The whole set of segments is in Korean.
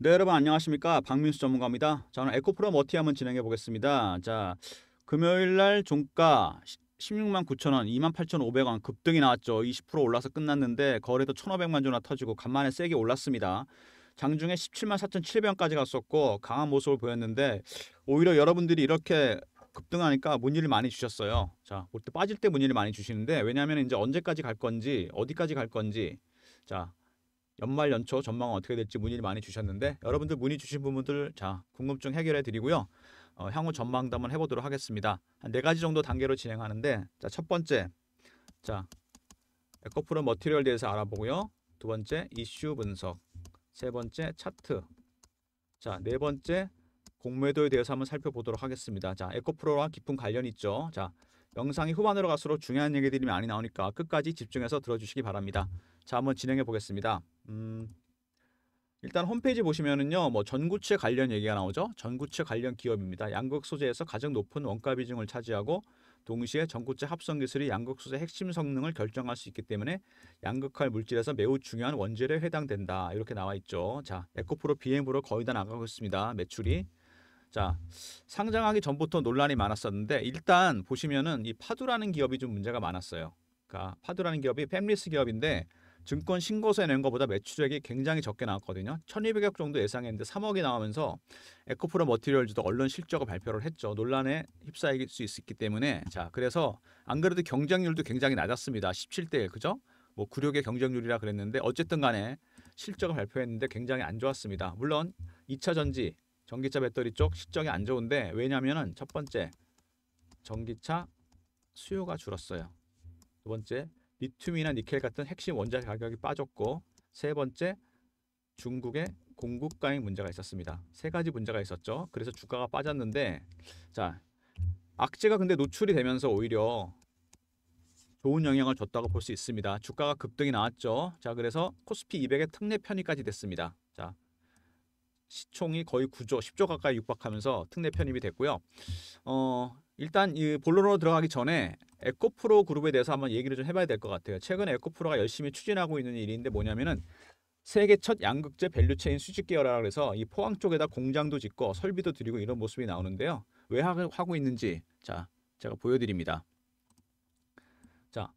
네 여러분 안녕하십니까 박민수 전문가입니다. 저는 에코프로 머티 한번 진행해 보겠습니다. 자 금요일 날 종가 16만 9천 원, 2만 8,500원 급등이 나왔죠. 20% 올라서 끝났는데 거래도 1,500만 주나 터지고 간만에 세게 올랐습니다. 장중에 17만 4,700원까지 갔었고 강한 모습을 보였는데 오히려 여러분들이 이렇게 급등하니까 문의를 많이 주셨어요. 자, 올 때 빠질 때 문의를 많이 주시는데 왜냐하면 이제 언제까지 갈 건지 어디까지 갈 건지 자 연말 연초 전망 어떻게 될지 문의를 많이 주셨는데 여러분들 문의 주신 부분들 자 궁금증 해결해 드리고요. 어, 향후 전망담을 해보도록 하겠습니다. 한 네 가지 정도 단계로 진행하는데 자 첫 번째 자 에코프로 머티리얼 대해서 알아보고요. 두 번째 이슈 분석 세 번째 차트 자 네 번째 공매도에 대해서 한번 살펴보도록 하겠습니다. 자 에코프로와 깊은 관련 있죠. 자 영상이 후반으로 갈수록 중요한 얘기들이 많이 나오니까 끝까지 집중해서 들어주시기 바랍니다. 자, 한번 진행해 보겠습니다. 음, 일단 홈페이지 보시면은요, 뭐 전구체 관련 얘기가 나오죠. 전구체 관련 기업입니다. 양극 소재에서 가장 높은 원가 비중을 차지하고 동시에 전구체 합성 기술이 양극 소재 핵심 성능을 결정할 수 있기 때문에 양극할 물질에서 매우 중요한 원재료에 해당된다. 이렇게 나와 있죠. 자, 에코프로 BM으로 거의 다 나가고 있습니다. 매출이 자 상장하기 전부터 논란이 많았었는데 일단 보시면은 이 파두라는 기업이 좀 문제가 많았어요. 그러니까 파두라는 기업이 팸리스 기업인데 증권 신고서에 낸 것보다 매출액이 굉장히 적게 나왔거든요. 1200억 정도 예상했는데 3억이 나오면서 에코프로 머티리얼즈도 언론 실적을 발표를 했죠. 논란에 휩싸일 수 있기 때문에 자 그래서 안 그래도 경쟁률도 굉장히 낮았습니다. 17대 1 그죠? 뭐 구력의 경쟁률이라 그랬는데 어쨌든 간에 실적을 발표했는데 굉장히 안 좋았습니다. 물론 2차 전지 전기차 배터리 쪽 실적이 안 좋은데 왜냐면은 첫 번째 전기차 수요가 줄었어요. 두 번째 리튬이나 니켈 같은 핵심 원자 가격이 빠졌고 세 번째 중국의 공급 가액 문제가 있었습니다. 세 가지 문제가 있었죠. 그래서 주가가 빠졌는데 자 악재가 근데 노출이 되면서 오히려 좋은 영향을 줬다고 볼 수 있습니다. 주가가 급등이 나왔죠. 자 그래서 코스피 200의 특례 편입까지 됐습니다. 자 시총이 거의 9조, 10조 가까이 육박하면서 특례 편입이 됐고요. 어, 일단 이 본론으로 들어가기 전에 에코프로 그룹에 대해서 한번 얘기를 좀 해봐야 될 것 같아요. 최근 에코프로가 열심히 추진하고 있는 일인데 뭐냐면은 세계 첫 양극재 밸류체인 수직 계열화라 그래서 이 포항 쪽에다 공장도 짓고 설비도 드리고 이런 모습이 나오는데요. 왜 하고 있는지 자 제가 보여드립니다. 자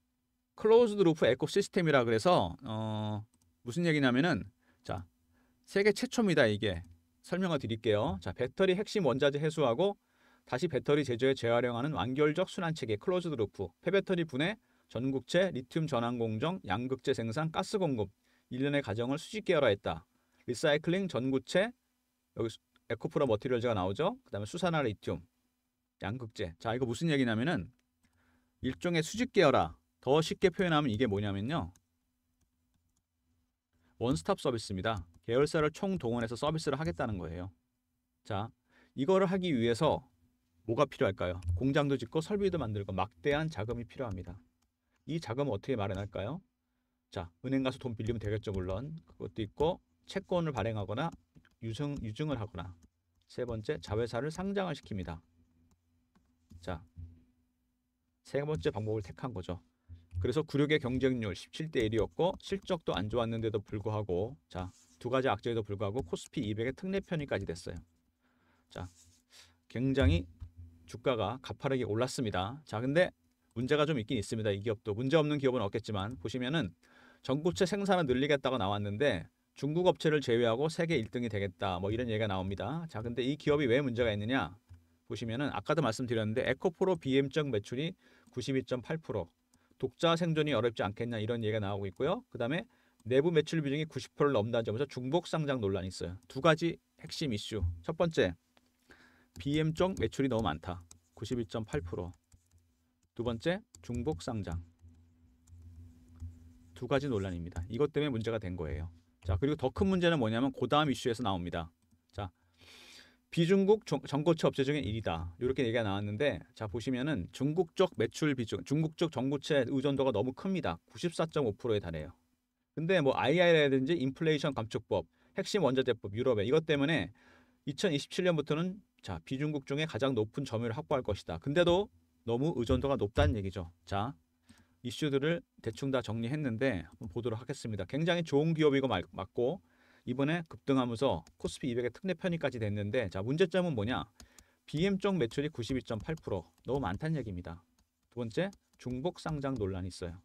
클로즈드 루프 에코시스템이라 그래서 어, 무슨 얘기냐면은 자 세계 최초입니다. 이게 설명을 드릴게요. 자, 배터리 핵심 원자재 해소하고 다시 배터리 제조에 재활용하는 완결적 순환체계 클로즈드 루프, 폐배터리 분해, 전국체, 리튬 전환 공정, 양극재 생산, 가스 공급, 일련의 과정을 수직 계열화했다. 리사이클링, 전구체, 여기 에코프라 머티리얼즈가 나오죠. 그 다음에 수산화 리튬, 양극재. 자, 이거 무슨 얘기냐면은 일종의 수직 계열화. 더 쉽게 표현하면 이게 뭐냐면요. 원스톱 서비스입니다. 계열사를 총동원해서 서비스를 하겠다는 거예요. 자, 이거를 하기 위해서 뭐가 필요할까요? 공장도 짓고 설비도 만들고 막대한 자금이 필요합니다. 이 자금을 어떻게 마련할까요? 자, 은행 가서 돈 빌리면 되겠죠, 물론. 그것도 있고 채권을 발행하거나 유증, 유증을 하거나 세 번째, 자회사를 상장을 시킵니다. 자, 세 번째 방법을 택한 거죠. 그래서 구력의 경쟁률 17대 1이었고 실적도 안 좋았는데도 불구하고 자, 두 가지 악재에도 불구하고 코스피 200의 특례 편입까지 됐어요. 자, 굉장히 주가가 가파르게 올랐습니다. 자, 근데 문제가 좀 있긴 있습니다. 이 기업도 문제 없는 기업은 없겠지만 보시면은 전고체 생산을 늘리겠다고 나왔는데 중국 업체를 제외하고 세계 1등이 되겠다. 뭐 이런 얘기가 나옵니다. 자, 근데 이 기업이 왜 문제가 있느냐? 보시면은 아까도 말씀드렸는데 에코프로 BM적 매출이 92.8%, 독자 생존이 어렵지 않겠냐 이런 얘기가 나오고 있고요. 그다음에 내부 매출 비중이 90%를 넘는 다는 점에서 중복 상장 논란이 있어요. 두 가지 핵심 이슈. 첫 번째, BM 쪽 매출이 너무 많다. 91.8%. 두 번째, 중복 상장. 두 가지 논란입니다. 이것 때문에 문제가 된 거예요. 자, 그리고 더 큰 문제는 뭐냐면 고다음 그 이슈에서 나옵니다. 자, 비중국 전고체 업체 중에 1위다. 이렇게 얘기가 나왔는데 자, 보시면은 중국 쪽 매출 비중, 중국 쪽 전고체 의존도가 너무 큽니다. 94.5%에 달해요. 근데 뭐 IR라든지 인플레이션 감축법, 핵심 원자재법 유럽에 이것 때문에 2027년부터는 자 비중국 중에 가장 높은 점유율을 확보할 것이다. 근데도 너무 의존도가 높다는 얘기죠. 자 이슈들을 대충 다 정리했는데 보도록 하겠습니다. 굉장히 좋은 기업이고 맞고 이번에 급등하면서 코스피 200의 특례 편입까지 됐는데 자 문제점은 뭐냐? BM 쪽 매출이 92.8% 너무 많다는 얘기입니다. 두 번째 중복 상장 논란이 있어요.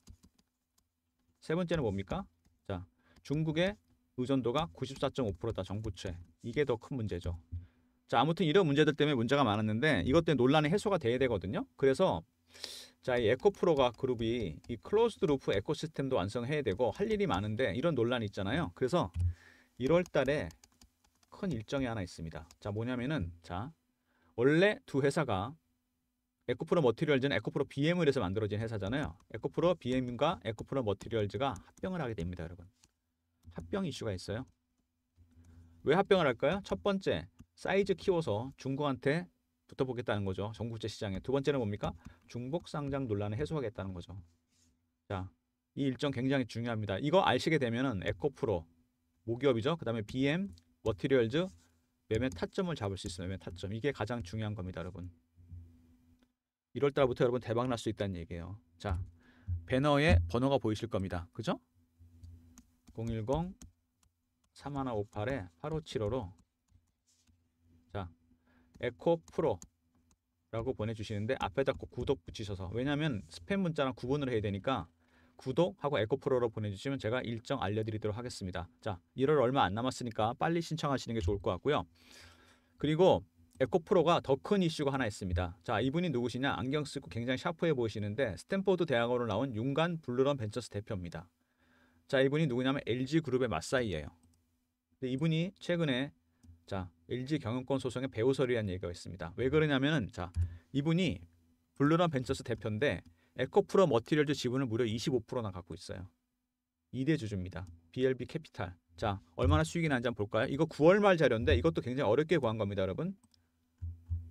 세 번째는 뭡니까? 중국의 의존도가 94.5%다 정부채 이게 더 큰 문제죠. 자 아무튼 이런 문제들 때문에 문제가 많았는데 이것 때문에 논란이 해소가 돼야 되거든요. 그래서 자이 에코프로가 그룹이 이 클로스드 루프 에코시스템도 완성해야 되고 할 일이 많은데 이런 논란이 있잖아요. 그래서 1월 달에 큰 일정이 하나 있습니다. 자 뭐냐면은 자 원래 두 회사가 에코프로 머티리얼즈는 에코프로 BM을 해서 만들어진 회사잖아요. 에코프로 BM과 에코프로 머티리얼즈가 합병을 하게 됩니다, 여러분. 합병 이슈가 있어요. 왜 합병을 할까요? 첫 번째, 사이즈 키워서 중고한테 붙어보겠다는 거죠. 전국제 시장에. 두 번째는 뭡니까? 중복 상장 논란을 해소하겠다는 거죠. 자, 이 일정 굉장히 중요합니다. 이거 아시게 되면 에코프로 모기업이죠. 그다음에 BM 머티리얼즈 매매 타점을 잡을 수 있어요. 매매 타점. 이게 가장 중요한 겁니다, 여러분. 1월 달부터 여러분 대박 날 수 있다는 얘기예요. 자, 배너에 번호가 보이실 겁니다. 그죠? 010-3158-8575로 에코 프로 라고 보내주시는데 앞에다 꼭 구독 붙이셔서 왜냐하면 스팸 문자랑 구분을 해야 되니까 구독하고 에코프로로 보내주시면 제가 일정 알려드리도록 하겠습니다. 자, 1월 얼마 안 남았으니까 빨리 신청하시는 게 좋을 것 같고요. 그리고 에코프로가 더 큰 이슈가 하나 있습니다. 자, 이분이 누구시냐? 안경 쓰고 굉장히 샤프해 보이시는데 스탠포드 대학으로 나온 윤간 블루런 벤처스 대표입니다. 자, 이분이 누구냐면 LG 그룹의 마사이예요. 근데 이분이 최근에 자, LG 경영권 소송의 배우설이라는 얘기가 있습니다. 왜그러냐면 자, 이분이 블루런 벤처스 대표인데 에코프로 머티리얼즈 지분을 무려 25%나 갖고 있어요. 2대 주주입니다. BLB 캐피탈. 자, 얼마나 수익이 난지 한번 볼까요? 이거 9월 말 자료인데 이것도 굉장히 어렵게 구한 겁니다, 여러분.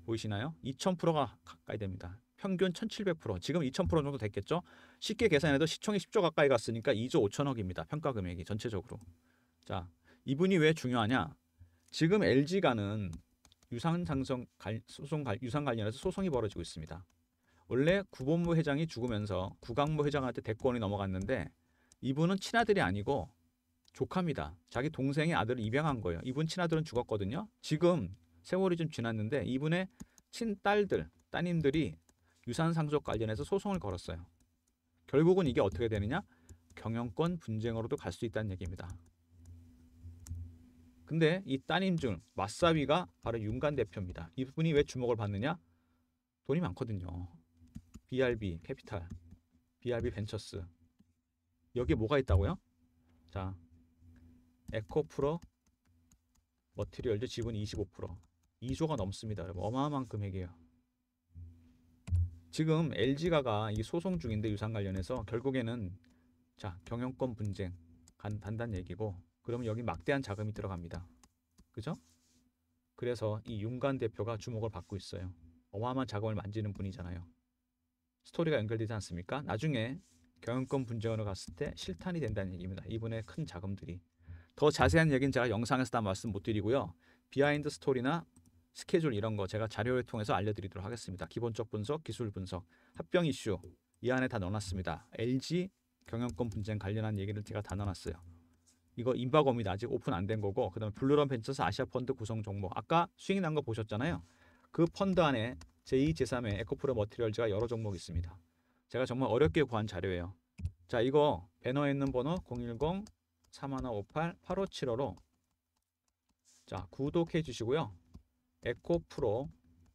보이시나요? 2000%가 가까이 됩니다. 평균 1,700% 지금 2,000% 정도 됐겠죠. 쉽게 계산해도 시총이 10조 가까이 갔으니까 2조 5천억입니다. 평가 금액이 전체적으로. 자, 이분이 왜 중요하냐? 지금 LG가는 유상 상성 소송 유상 관련해서 소송이 벌어지고 있습니다. 원래 구본무 회장이 죽으면서 구강무 회장한테 대권이 넘어갔는데 이분은 친아들이 아니고 조카입니다. 자기 동생의 아들을 입양한 거예요. 이분 친아들은 죽었거든요. 지금 세월이 좀 지났는데 이분의 친딸들, 따님들이 유산 상속 관련해서 소송을 걸었어요. 결국은 이게 어떻게 되느냐? 경영권 분쟁으로도 갈 수 있다는 얘기입니다. 근데 이 따님 중 마사위가 바로 윤관 대표입니다. 이분이 왜 주목을 받느냐? 돈이 많거든요. BRB 캐피탈, BRB 벤처스. 여기에 뭐가 있다고요? 자, 에코프로 머티리얼즈 지분 25%. 2조가 넘습니다. 어마어마한 금액이에요. 지금 LG가가 이 소송 중인데 유산 관련해서 결국에는 자 경영권 분쟁 간, 단단 얘기고 그러면 여기 막대한 자금이 들어갑니다. 그죠? 그래서 이 윤관 대표가 주목을 받고 있어요. 어마어마한 자금을 만지는 분이잖아요. 스토리가 연결되지 않습니까? 나중에 경영권 분쟁으로 갔을 때 실탄이 된다는 얘기입니다. 이분의 큰 자금들이. 더 자세한 얘기는 제가 영상에서 다 말씀 못 드리고요. 비하인드 스토리나 스케줄 이런 거 제가 자료를 통해서 알려드리도록 하겠습니다. 기본적 분석, 기술 분석, 합병 이슈 이 안에 다 넣어놨습니다. LG 경영권 분쟁 관련한 얘기를 제가 다 넣어놨어요. 이거 임박업이다 아직 오픈 안 된 거고 그다음에 블루런 벤처스 아시아 펀드 구성 종목 아까 수익 난거 보셨잖아요. 그 펀드 안에 제2, 제3의 에코프로 머티리얼즈가 여러 종목 있습니다. 제가 정말 어렵게 구한 자료예요. 자 이거 배너에 있는 번호 010 3158 8575로 자 구독해 주시고요. 에코프로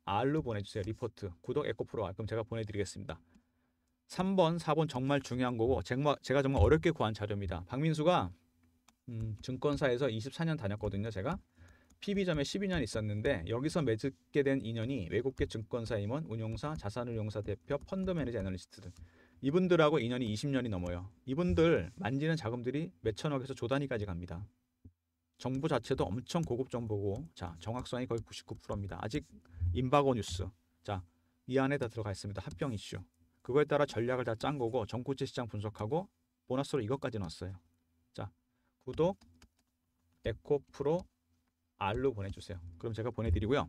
R로 보내주세요. 리포트 구독 에코프로 R 그럼 제가 보내드리겠습니다. 3번, 4번 정말 중요한 거고 제가 정말 어렵게 구한 자료입니다. 박민수가 음, 증권사에서 24년 다녔거든요. 제가 PB점에 12년 있었는데 여기서 맺게 된 인연이 외국계 증권사 임원, 운용사, 자산운용사 대표, 펀드 매니저 애널리스트들 이분들하고 인연이 20년이 넘어요. 이분들 만지는 자금들이 몇천억에서 조단위까지 갑니다. 정보 자체도 엄청 고급 정보고 자 정확성이 거의 99%입니다. 아직 임바고 뉴스 자 이 안에 다 들어가 있습니다. 합병 이슈 그거에 따라 전략을 다 짠 거고 정코체 시장 분석하고 보너스로 이것까지 넣었어요. 자 구독 에코프로 R로 보내주세요. 그럼 제가 보내드리고요.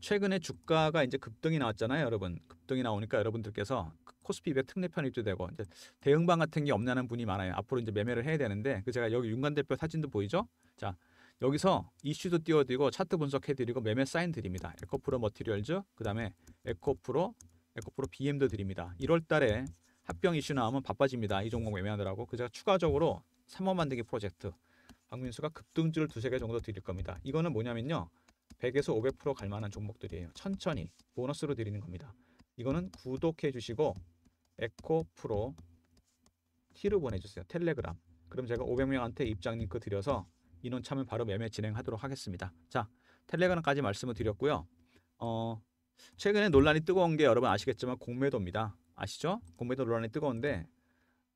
최근에 주가가 이제 급등이 나왔잖아요, 여러분. 급등이 나오니까 여러분들께서 코스피 200 특례편 입도되고 이제 대응방 같은 게 없냐는 분이 많아요. 앞으로 이제 매매를 해야 되는데 그 제가 여기 윤관 대표 사진도 보이죠? 자 여기서 이슈도 띄워드리고 차트 분석해드리고 매매 사인 드립니다. 에코프로 머티리얼즈 그 다음에 에코프로 에코프로 BM도 드립니다. 1월달에 합병 이슈 나오면 바빠집니다. 이 종목 매매하느라고 그 제가 추가적으로 3원 만들기 프로젝트 박민수가 급등주를 두세 개 정도 드릴 겁니다. 이거는 뭐냐면요. 100에서 500%갈 만한 종목들이에요. 천천히 보너스로 드리는 겁니다. 이거는 구독해 주시고 에코 프로 티로 보내주세요. 텔레그램. 그럼 제가 500명한테 입장 링크 드려서 인원 참여 바로 매매 진행하도록 하겠습니다. 자, 텔레그램까지 말씀을 드렸고요. 어, 최근에 논란이 뜨거운 게 여러분 아시겠지만 공매도입니다. 아시죠? 공매도 논란이 뜨거운데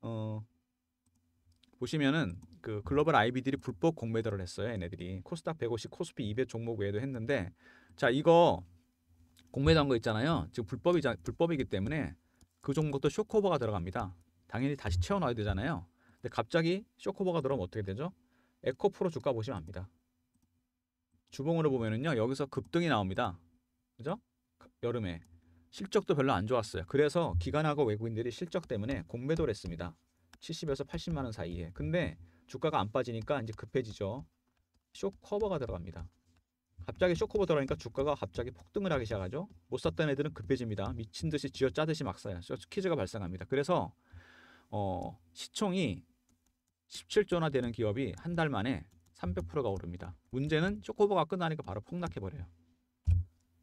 어, 보시면은 그 글로벌 IB들이 불법 공매도를 했어요. 얘네들이 코스닥 150, 코스피 200 종목 외에도 했는데 자 이거 공매도한 거 있잖아요. 지금 불법이자 불법이기 때문에 그 종목도 쇼커버가 들어갑니다. 당연히 다시 채워넣어야 되잖아요. 근데 갑자기 쇼커버가 들어오면 어떻게 되죠? 에코프로 주가 보시면 압니다. 주봉으로 보면은요. 여기서 급등이 나옵니다. 그죠? 여름에 실적도 별로 안 좋았어요. 그래서 기관하고 외국인들이 실적 때문에 공매도를 했습니다. 70에서 80만 원 사이에. 근데 주가가 안 빠지니까 이제 급해지죠. 쇼 커버가 들어갑니다. 갑자기 쇼크보 들어가니까 그러니까 주가가 갑자기 폭등을 하기 시작하죠. 못 샀던 애들은 급해집니다. 미친 듯이 쥐어 짜듯이 막 사요. 쇼키즈가 발생합니다. 그래서 어, 시총이 17조나 되는 기업이 한 달 만에 300%가 오릅니다. 문제는 쇼크버가 끝나니까 바로 폭락해버려요.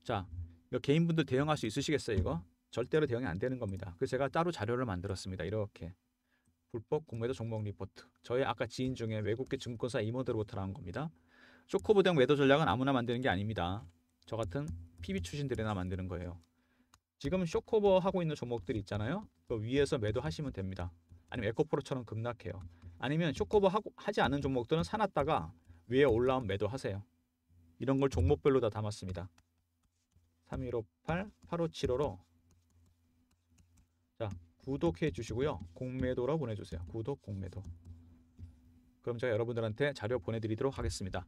자, 이 개인분들 대응할 수 있으시겠어요, 이거? 절대로 대응이 안 되는 겁니다. 그래서 제가 따로 자료를 만들었습니다. 이렇게. 불법 공매도 종목 리포트. 저희 아까 지인 중에 외국계 증권사 임원들로부터 나온 겁니다. 쇼커브 등 매도 전략은 아무나 만드는 게 아닙니다. 저 같은 PB 출신들이나 만드는 거예요. 지금 쇼커버 하고 있는 종목들 있잖아요. 그 위에서 매도하시면 됩니다. 아니면 에코프로처럼 급락해요. 아니면 쇼커버 하고, 하지 않은 종목들은 사놨다가 위에 올라온 매도하세요. 이런 걸 종목별로 다 담았습니다. 3158, 8575로 자 구독해 주시고요. 공매도로 보내주세요. 구독, 공매도. 그럼 제가 여러분들한테 자료 보내드리도록 하겠습니다.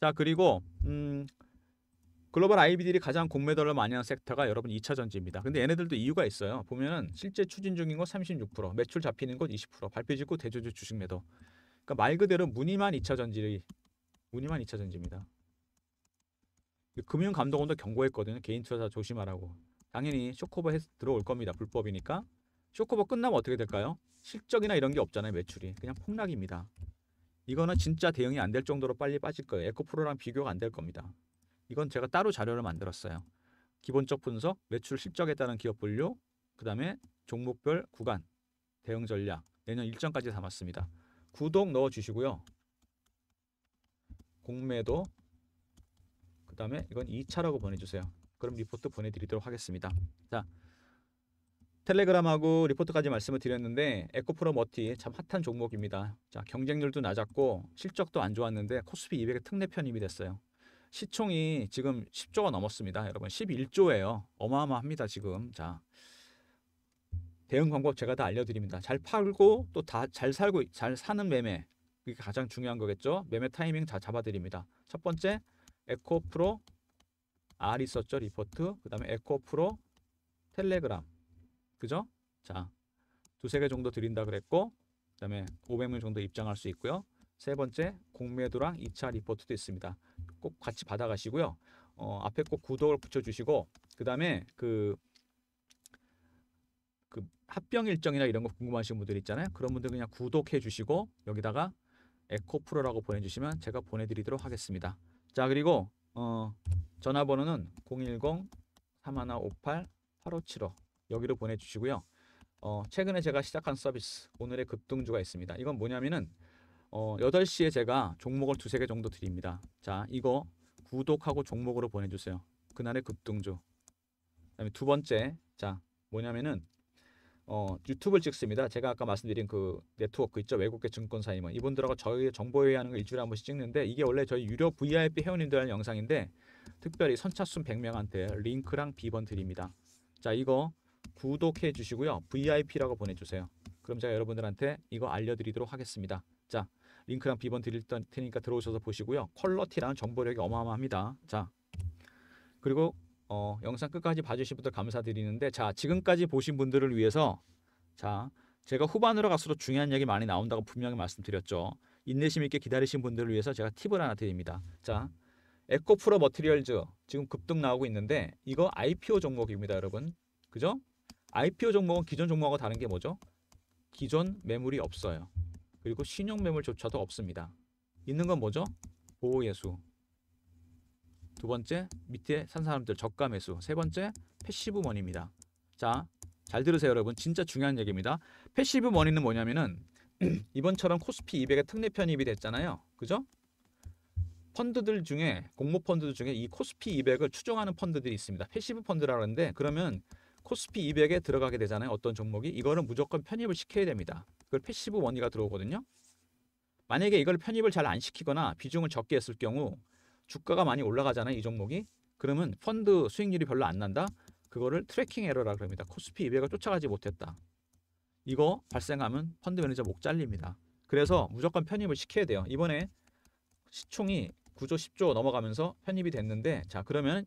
자 그리고 음, 글로벌 IBD들이 가장 공매도를 많이 한 섹터가 여러분 2차 전지입니다. 근데 얘네들도 이유가 있어요. 보면은 실제 추진 중인 것 36%, 매출 잡히는 것 20%, 발표 직후 대주주 주식 매도. 그러니까 말 그대로 무늬만 2차 전지, 무늬만 2차 전지입니다. 금융감독원도 경고했거든요. 개인 투자 자 조심하라고. 당연히 쇼커버 들어올 겁니다. 불법이니까. 쇼커버 끝나면 어떻게 될까요? 실적이나 이런 게 없잖아요. 매출이 그냥 폭락입니다. 이거는 진짜 대응이 안 될 정도로 빨리 빠질 거예요. 에코프로랑 비교가 안 될 겁니다. 이건 제가 따로 자료를 만들었어요. 기본적 분석, 매출 실적에 따른 기업 분류, 그 다음에 종목별 구간, 대응 전략, 내년 일정까지 담았습니다. 구독 넣어주시고요. 공매도, 그 다음에 이건 2차라고 보내주세요. 그럼 리포트 보내드리도록 하겠습니다. 자, 텔레그램하고 리포트까지 말씀을 드렸는데 에코프로 머티 참 핫한 종목입니다. 자 경쟁률도 낮았고 실적도 안 좋았는데 코스피 200의 특례 편입이 됐어요. 시총이 지금 10조가 넘었습니다. 여러분 11조예요. 어마어마합니다 지금. 자 대응 방법 제가 다 알려드립니다. 잘 팔고 또 다 잘 살고 잘 사는 매매 그게 가장 중요한 거겠죠. 매매 타이밍 다 잡아드립니다. 첫 번째 에코프로 R 있었죠 리포트 그 다음에 에코프로 텔레그램 그죠? 자, 두세 개 정도 드린다 그랬고 그다음에 500명 정도 입장할 수 있고요. 세 번째 공매도랑 2차 리포트도 있습니다. 꼭 같이 받아가시고요. 어, 앞에 꼭 구독을 붙여주시고 그다음에 그그 그 합병 일정이나 이런 거 궁금하신 분들 있잖아요. 그런 분들 그냥 구독해 주시고 여기다가 에코프로라고 보내주시면 제가 보내드리도록 하겠습니다. 자 그리고 어, 전화번호는 010 3158 8575 여기로 보내주시고요. 어, 최근에 제가 시작한 서비스 오늘의 급등주가 있습니다. 이건 뭐냐면은 어, 8시에 제가 종목을 두세 개 정도 드립니다. 자, 이거 구독하고 종목으로 보내주세요. 그날의 급등주. 그다음에 두 번째, 자 뭐냐면은 어, 유튜브를 찍습니다. 제가 아까 말씀드린 그 네트워크 있죠. 외국계 증권사 임원 이분들하고 저희 정보 회의하는 걸 일주일에 한 번씩 찍는데 이게 원래 저희 유료 VIP 회원님들 하는 영상인데 특별히 선착순 100명한테 링크랑 비번 드립니다. 자 이거 구독해 주시고요. VIP라고 보내주세요. 그럼 제가 여러분들한테 이거 알려드리도록 하겠습니다. 자, 링크랑 비번 드릴 테니까 들어오셔서 보시고요. 퀄러티라는 정보력이 어마어마합니다. 자, 그리고 어, 영상 끝까지 봐주신 분들 감사드리는데 자, 지금까지 보신 분들을 위해서 자, 제가 후반으로 갈수록 중요한 얘기 많이 나온다고 분명히 말씀드렸죠. 인내심 있게 기다리신 분들을 위해서 제가 팁을 하나 드립니다. 자, 에코프로 머티리얼즈 지금 급등 나오고 있는데 이거 IPO 종목입니다, 여러분. 그죠? IPO 종목은 기존 종목하고 다른 게 뭐죠? 기존 매물이 없어요. 그리고 신용 매물조차도 없습니다. 있는 건 뭐죠? 보호예수. 두 번째, 밑에 산 사람들 저가 매수. 세 번째, 패시브 머니입니다. 자, 잘 들으세요, 여러분. 진짜 중요한 얘기입니다. 패시브 머니는 뭐냐면은 이번처럼 코스피 200에 특례 편입이 됐잖아요. 그죠? 펀드들 중에 공모 펀드들 중에 이 코스피 200을 추종하는 펀드들이 있습니다. 패시브 펀드라는데 그러면 코스피 200에 들어가게 되잖아요. 어떤 종목이. 이거는 무조건 편입을 시켜야 됩니다. 그걸 패시브 원리가 들어오거든요. 만약에 이걸 편입을 잘 안 시키거나 비중을 적게 했을 경우 주가가 많이 올라가잖아요. 이 종목이. 그러면 펀드 수익률이 별로 안 난다. 그거를 트래킹 에러라 그럽니다. 코스피 200을 쫓아가지 못했다. 이거 발생하면 펀드 매니저 목 잘립니다. 그래서 무조건 편입을 시켜야 돼요. 이번에 시총이 9조 10조 넘어가면서 편입이 됐는데 자 그러면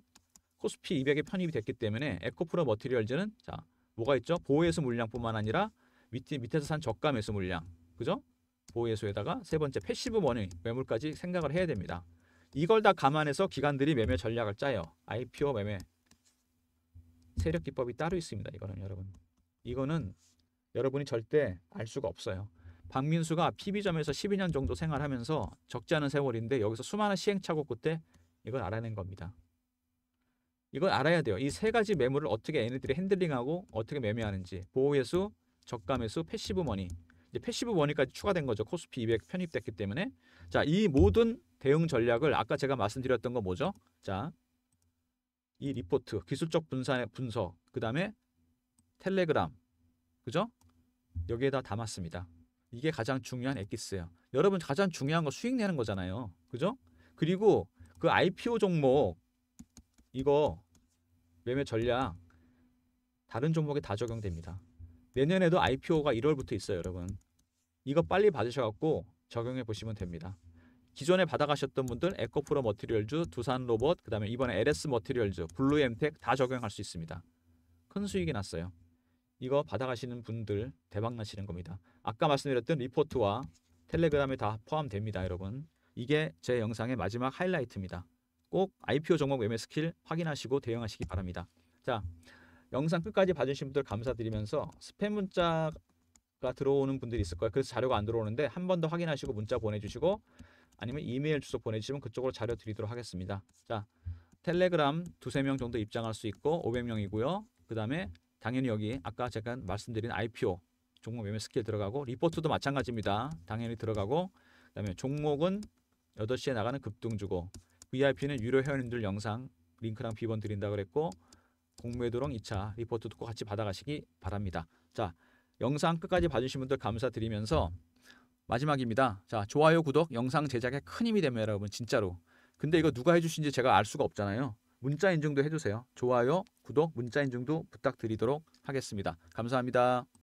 코스피 200에 편입이 됐기 때문에 에코프로 머티리얼즈는 자 뭐가 있죠? 보호예수 물량뿐만 아니라 밑에, 밑에서 산 저가 매수 물량 그죠? 보호예수에다가 세 번째 패시브 머니 매물까지 생각을 해야 됩니다. 이걸 다 감안해서 기관들이 매매 전략을 짜요. IPO 매매 세력 기법이 따로 있습니다. 이거는 여러분 이거는 여러분이 절대 알 수가 없어요. 박민수가 PB점에서 12년 정도 생활하면서 적지 않은 세월인데 여기서 수많은 시행착오 끝에 이걸 알아낸 겁니다. 이걸 알아야 돼요. 이 세 가지 매물을 어떻게 얘네들이 핸들링하고 어떻게 매매하는지 보호예수, 적감예수, 패시브 머니 이제 패시브 머니까지 추가된 거죠. 코스피 200 편입됐기 때문에 자이 모든 대응 전략을 아까 제가 말씀드렸던 거 뭐죠? 자이 리포트 기술적 분산의 분석 그 다음에 텔레그람 그죠? 여기에다 담았습니다. 이게 가장 중요한 엑기스예요. 여러분 가장 중요한 거 수익 내는 거잖아요. 그죠? 그리고 그 IPO 종목 이거 매매 전략 다른 종목에 다 적용됩니다. 내년에도 IPO가 1월부터 있어요, 여러분. 이거 빨리 받으셔갖고 적용해 보시면 됩니다. 기존에 받아가셨던 분들 에코프로 머티리얼즈, 두산 로봇, 그 다음에 이번에 LS 머티리얼즈, 블루엠텍 다 적용할 수 있습니다. 큰 수익이 났어요. 이거 받아가시는 분들 대박 나시는 겁니다. 아까 말씀드렸던 리포트와 텔레그램에 다 포함됩니다, 여러분. 이게 제 영상의 마지막 하이라이트입니다. 꼭 IPO 종목 매매 스킬 확인하시고 대응하시기 바랍니다. 자, 영상 끝까지 봐주신 분들 감사드리면서 스팸 문자가 들어오는 분들이 있을 거예요. 그래서 자료가 안 들어오는데 한 번 더 확인하시고 문자 보내주시고 아니면 이메일 주소 보내주시면 그쪽으로 자료 드리도록 하겠습니다. 자, 텔레그램 두세 명 정도 입장할 수 있고 500명이고요. 그 다음에 당연히 여기 아까 제가 말씀드린 IPO 종목 매매 스킬 들어가고 리포트도 마찬가지입니다. 당연히 들어가고 그다음에 종목은 8시에 나가는 급등주고 VIP는 유료 회원님들 영상 링크랑 비번 드린다 그랬고 공매도롱 2차 리포트 듣고 같이 받아가시기 바랍니다. 자 영상 끝까지 봐주신 분들 감사드리면서 마지막입니다. 자 좋아요 구독 영상 제작에 큰 힘이 됩니다 여러분 진짜로. 근데 이거 누가 해주신지 제가 알 수가 없잖아요. 문자 인증도 해주세요. 좋아요 구독 문자 인증도 부탁드리도록 하겠습니다. 감사합니다.